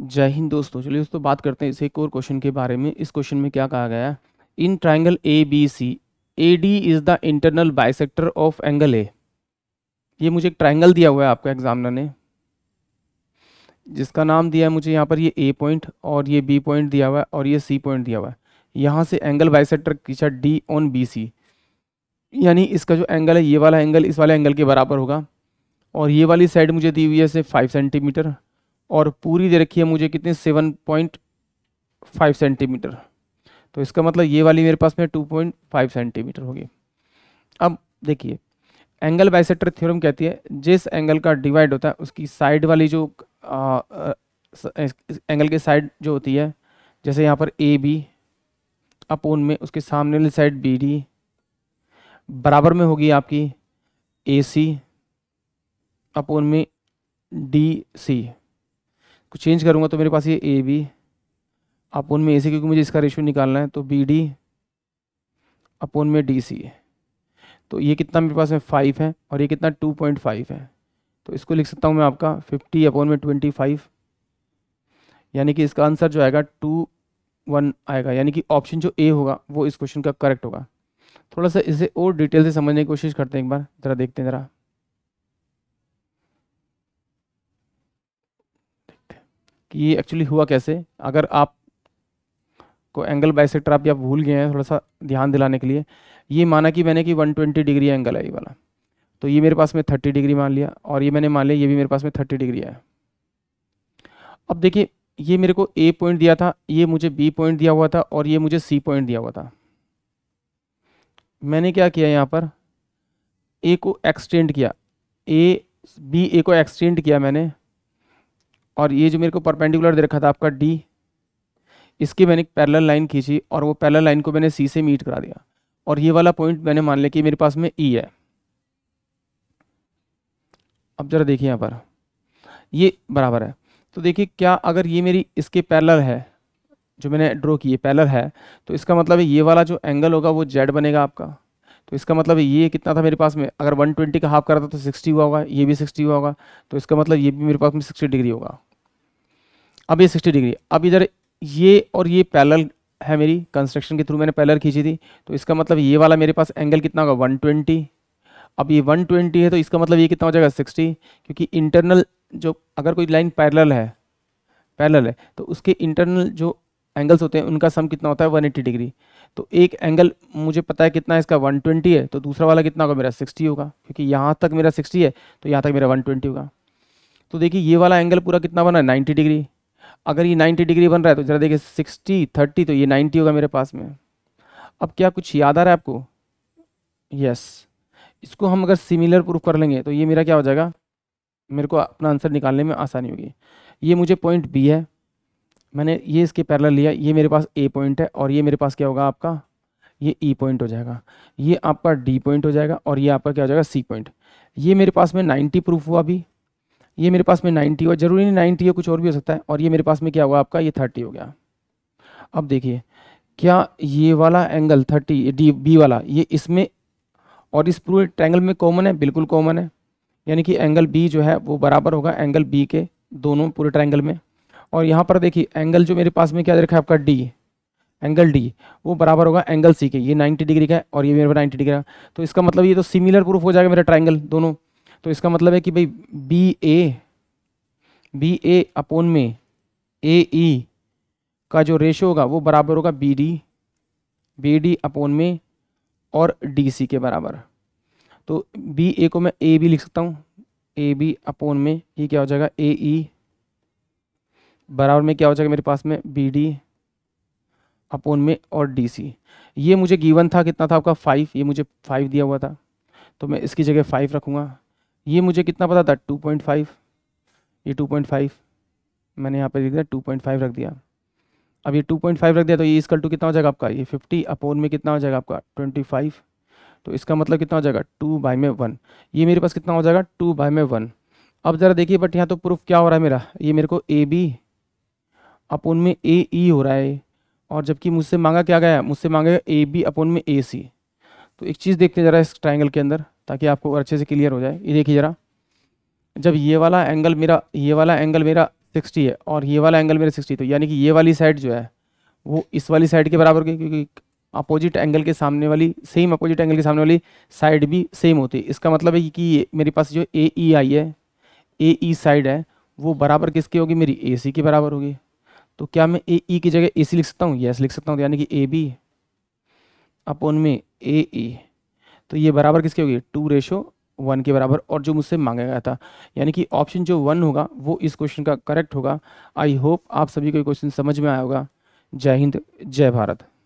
जय हिंद दोस्तों चलिए दोस्तों बात करते हैं इस एक और क्वेश्चन के बारे में इस क्वेश्चन में क्या कहा गया है in triangle A B C A D is the internal bisector of angle A ये मुझे एक ट्राइंगल दिया हुआ है आपका एग्जामिनर ने जिसका नाम दिया है मुझे यहाँ पर ये ए पॉइंट और ये बी पॉइंट दिया हुआ है और ये सी पॉइंट दिया हुआ है यहाँ से एंगल बाइसेक्टर खींचा डी ऑन बी सी यानी इसका जो एंगल है ये वाला एंगल इस वाले एंगल के बराबर होगा और ये वाली साइड मुझे दी हुई है से फाइव सेंटीमीटर और पूरी दे रखी है मुझे कितनी सेवन पॉइंट फाइव सेंटीमीटर तो इसका मतलब ये वाली मेरे पास में टू पॉइंट फाइव सेंटीमीटर होगी अब देखिए एंगल बाइसेटर थ्योरम कहती है जिस एंगल का डिवाइड होता है उसकी साइड वाली जो आ, आ, एंगल की साइड जो होती है जैसे यहाँ पर ए बी अपोन में उसके सामने वाली साइड बी डी बराबर में होगी आपकी ए सी अपोन में डी सी कुछ चेंज करूँगा तो मेरे पास ये ए बी अपोन में ए सी क्योंकि मुझे इसका रेशियो निकालना है तो बी डी अपोन में डी सी तो ये कितना मेरे पास में फाइव है और ये कितना टू पॉइंट फाइव है तो इसको लिख सकता हूँ मैं आपका फिफ्टी अपोन में ट्वेंटी फाइव यानी कि इसका आंसर जो आएगा टू वन आएगा यानी कि ऑप्शन जो ए होगा वो इस क्वेश्चन का करेक्ट होगा थोड़ा सा इसे और डिटेल से समझने की कोशिश करते हैं एक बार ज़रा देखते हैं ज़रा कि ये एक्चुअली हुआ कैसे अगर आप को एंगल बाइसेक्टर आप या भूल गए हैं थोड़ा सा ध्यान दिलाने के लिए ये माना कि मैंने कि 120 डिग्री एंगल है ये वाला तो ये मेरे पास में 30 डिग्री मान लिया और ये मैंने मान लिया ये भी मेरे पास में 30 डिग्री है अब देखिए ये मेरे को ए पॉइंट दिया था ये मुझे बी पॉइंट दिया हुआ था और ये मुझे सी पॉइंट दिया हुआ था मैंने क्या किया यहाँ पर ए को एक्सटेंड किया ए बी ए को एक्सटेंड किया मैंने और ये जो मेरे को परपेंडिकुलर दे रखा था आपका डी इसकी मैंने एक पैरल लाइन खींची और वो पैरल लाइन को मैंने सी से मीट करा दिया और ये वाला पॉइंट मैंने मान लिया कि मेरे पास में ई e है अब ज़रा देखिए यहाँ पर ये बराबर है तो देखिए क्या अगर ये मेरी इसके पैरल है जो मैंने ड्रॉ की है पैरल है तो इसका मतलब ये वाला जो एंगल होगा वो जेड बनेगा आपका तो इसका मतलब ये कितना था मेरे पास में अगर 120 का हाफ करा था तो 60 हुआ होगा ये भी 60 हुआ होगा तो इसका मतलब ये भी मेरे पास में 60 डिग्री होगा अब ये सिक्सटी डिग्री अब इधर ये और ये पैरल है मेरी कंस्ट्रक्शन के थ्रू मैंने पैरल खींची थी तो इसका मतलब ये वाला मेरे पास एंगल कितना होगा वन ट्वेंटी अब ये वन ट्वेंटी है तो इसका मतलब ये कितना हो जाएगा सिक्सटी क्योंकि इंटरनल जो अगर कोई लाइन पैरल है पैरल है तो उसके इंटरनल जो एंगल्स होते हैं उनका सम कितना होता है 180 डिग्री तो एक एंगल मुझे पता है कितना है इसका 120 है तो दूसरा वाला कितना होगा मेरा 60 होगा क्योंकि यहाँ तक मेरा 60 है तो यहाँ तक मेरा 120 होगा तो देखिए ये वाला एंगल पूरा कितना बना 90 डिग्री अगर ये 90 डिग्री बन रहा है तो ज़रा देखिए 60 30 तो ये 90 होगा मेरे पास में अब क्या कुछ याद आ रहा है आपको यस इसको हम अगर सिमिलर प्रूफ कर लेंगे तो ये मेरा क्या हो जाएगा मेरे को अपना आंसर निकालने में आसानी होगी ये मुझे पॉइंट बी है मैंने ये इसके पैरल लिया ये मेरे पास ए पॉइंट है और ये मेरे पास क्या होगा आपका ये ई e पॉइंट हो जाएगा ये आपका डी पॉइंट हो जाएगा और ये आपका क्या हो जाएगा सी पॉइंट ये मेरे पास में 90 प्रूफ हुआ अभी ये मेरे पास में 90 हुआ ज़रूरी नहीं 90 है कुछ और भी हो सकता है और ये मेरे पास में क्या हुआ आपका ये 30 हो गया अब देखिए क्या ये वाला एंगल 30 ये डी बी वाला ये इसमें और इस पूरे ट्रैंगल में कॉमन है बिल्कुल कॉमन है यानी कि एंगल बी जो है वो बराबर होगा एंगल बी के दोनों पूरे ट्रैंगल में और यहाँ पर देखिए एंगल जो मेरे पास में क्या रखा है आपका डी एंगल डी वो बराबर होगा एंगल सी के ये 90 डिग्री का है और ये मेरे पास 90 डिग्री का तो इसका मतलब ये तो सिमिलर प्रूफ हो जाएगा मेरा ट्राइंगल दोनों तो इसका मतलब है कि भाई B A B A upon में ए ई e का जो रेशो होगा वो बराबर होगा B D B D upon में और डी सी के बराबर तो बी ए को मैं ए बी लिख सकता हूँ ए बी अपोन में ये क्या हो जाएगा ए ई e बराबर में क्या हो जाएगा मेरे पास में बी डी अपोन में और डी सी ये मुझे गिवन था कितना था आपका फाइव ये मुझे फाइव दिया हुआ था तो मैं इसकी जगह फाइव रखूँगा ये मुझे कितना पता था टू पॉइंट फाइव ये टू पॉइंट फाइव मैंने यहाँ पे लिख दिया टू पॉइंट फाइव रख दिया अब ये टू पॉइंट फाइव रख दिया तो ये इसका टू कितना हो जाएगा आपका ये फिफ्टी अपोन में कितना हो जाएगा आपका ट्वेंटी फाइव तो इसका मतलब कितना हो जाएगा टू बाई में वन ये मेरे पास कितना हो जाएगा टू बाई में वन अब ज़रा देखिए बट यहाँ तो प्रूफ क्या हो रहा है मेरा ये मेरे को ए बी अपोन में ए ई e हो रहा है और जबकि मुझसे मांगा क्या गया मुझसे मांगा ए बी अपोन में ए सी तो एक चीज़ देखते हैं ज़रा इस ट्राइंगल के अंदर ताकि आपको अच्छे से क्लियर हो जाए ये देखिए ज़रा जब ये वाला एंगल मेरा ये वाला एंगल मेरा सिक्सटी है और ये वाला एंगल मेरा सिक्सटी तो यानी कि ये वाली साइड जो है वो इस वाली साइड के बराबर होगी क्योंकि अपोजिट एंगल के सामने वाली सेम अपोजिट एंगल के सामने वाली साइड भी सेम होती है इसका मतलब है कि मेरे पास जो ए ई आई है ए ई साइड है वो बराबर किसके होगी मेरी ए सी के बराबर होगी तो क्या मैं ए ई e की जगह ए सी लिख सकता हूँ यस लिख सकता हूँ तो यानी कि ए बी अपोन में ए ई e। तो ये बराबर किसके होगी टू रेशो वन के बराबर और जो मुझसे मांगा गया था यानी कि ऑप्शन जो वन होगा वो इस क्वेश्चन का करेक्ट होगा आई होप आप सभी को क्वेश्चन समझ में आया होगा जय हिंद जय भारत